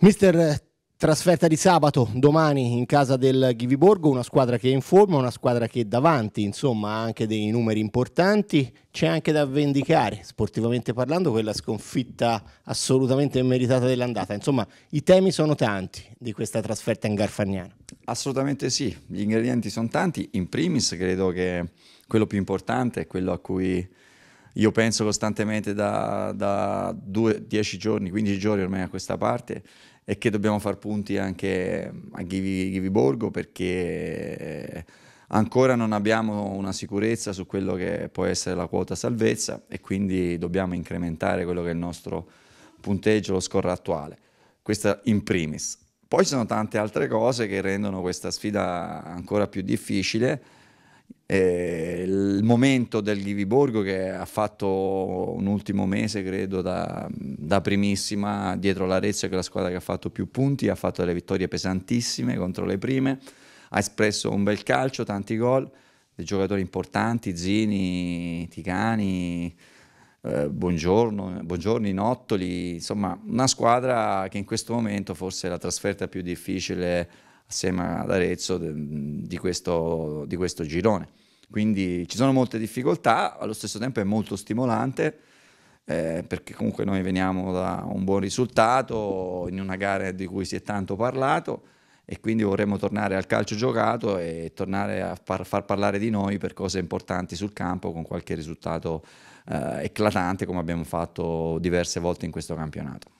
Mister Trasferta di sabato, domani in casa del Ghiviborgo, una squadra che è in forma, una squadra che davanti, insomma, ha anche dei numeri importanti, c'è anche da vendicare, sportivamente parlando, quella sconfitta assolutamente meritata dell'andata. Insomma, i temi sono tanti di questa trasferta in Garfagnana. Assolutamente sì, gli ingredienti sono tanti, in primis credo che quello più importante è quello a cui io penso costantemente da, da due, dieci giorni, 15 giorni ormai a questa parte e che dobbiamo far punti anche a Ghivi, Borgo perché ancora non abbiamo una sicurezza su quello che può essere la quota salvezza e quindi dobbiamo incrementare quello che è il nostro punteggio, lo score attuale. Questa in primis. Poi ci sono tante altre cose che rendono questa sfida ancora più difficile. Eh, momento del Ghiviborgo che ha fatto un ultimo mese, credo, da, da primissima dietro l'Arezzo, che è la squadra che ha fatto più punti, ha fatto delle vittorie pesantissime contro le prime, ha espresso un bel calcio, tanti gol, dei giocatori importanti, Zini, Ticani, eh, Buongiorno, Buongiorni, Nottoli, insomma una squadra che in questo momento forse è la trasferta più difficile assieme ad Arezzo di questo, di questo girone. Quindi ci sono molte difficoltà, allo stesso tempo è molto stimolante. Eh, perché comunque noi veniamo da un buon risultato in una gara di cui si è tanto parlato e quindi vorremmo tornare al calcio giocato e tornare a par far parlare di noi per cose importanti sul campo con qualche risultato eh, eclatante come abbiamo fatto diverse volte in questo campionato.